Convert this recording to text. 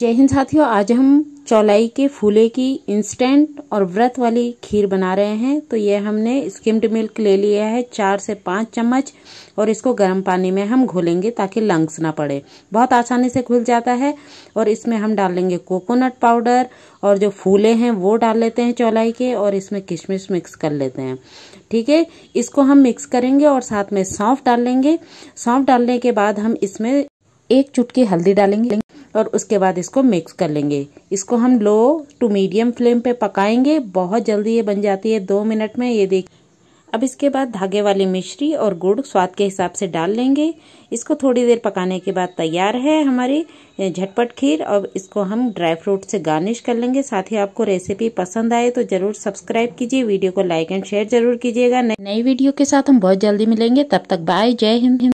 जय हिंद साथियों आज हम चौलाई के फूले की इंस्टेंट और व्रत वाली खीर बना रहे हैं तो ये हमने स्किम्ड मिल्क ले लिया है चार से पाँच चम्मच और इसको गर्म पानी में हम घोलेंगे ताकि लंग्स ना पड़े बहुत आसानी से घुल जाता है और इसमें हम डालेंगे कोकोनट पाउडर और जो फूले हैं वो डाल लेते हैं चौलाई के और इसमें किशमिश मिक्स कर लेते हैं ठीक है इसको हम मिक्स करेंगे और साथ में सौंफ डाल लेंगे सौंफ डालने के बाद हम इसमें एक चुटकी हल्दी डालेंगे और उसके बाद इसको मिक्स कर लेंगे इसको हम लो टू मीडियम फ्लेम पे पकाएंगे बहुत जल्दी ये बन जाती है दो मिनट में ये देख अब इसके बाद धागे वाली मिश्री और गुड़ स्वाद के हिसाब से डाल लेंगे इसको थोड़ी देर पकाने के बाद तैयार है हमारी झटपट खीर और इसको हम ड्राई फ्रूट से गार्निश कर लेंगे साथ ही आपको रेसिपी पसंद आए तो ज़रूर सब्सक्राइब कीजिए वीडियो को लाइक एंड शेयर जरूर कीजिएगा नई वीडियो के साथ हम बहुत जल्दी मिलेंगे तब तक बाय जय हिंद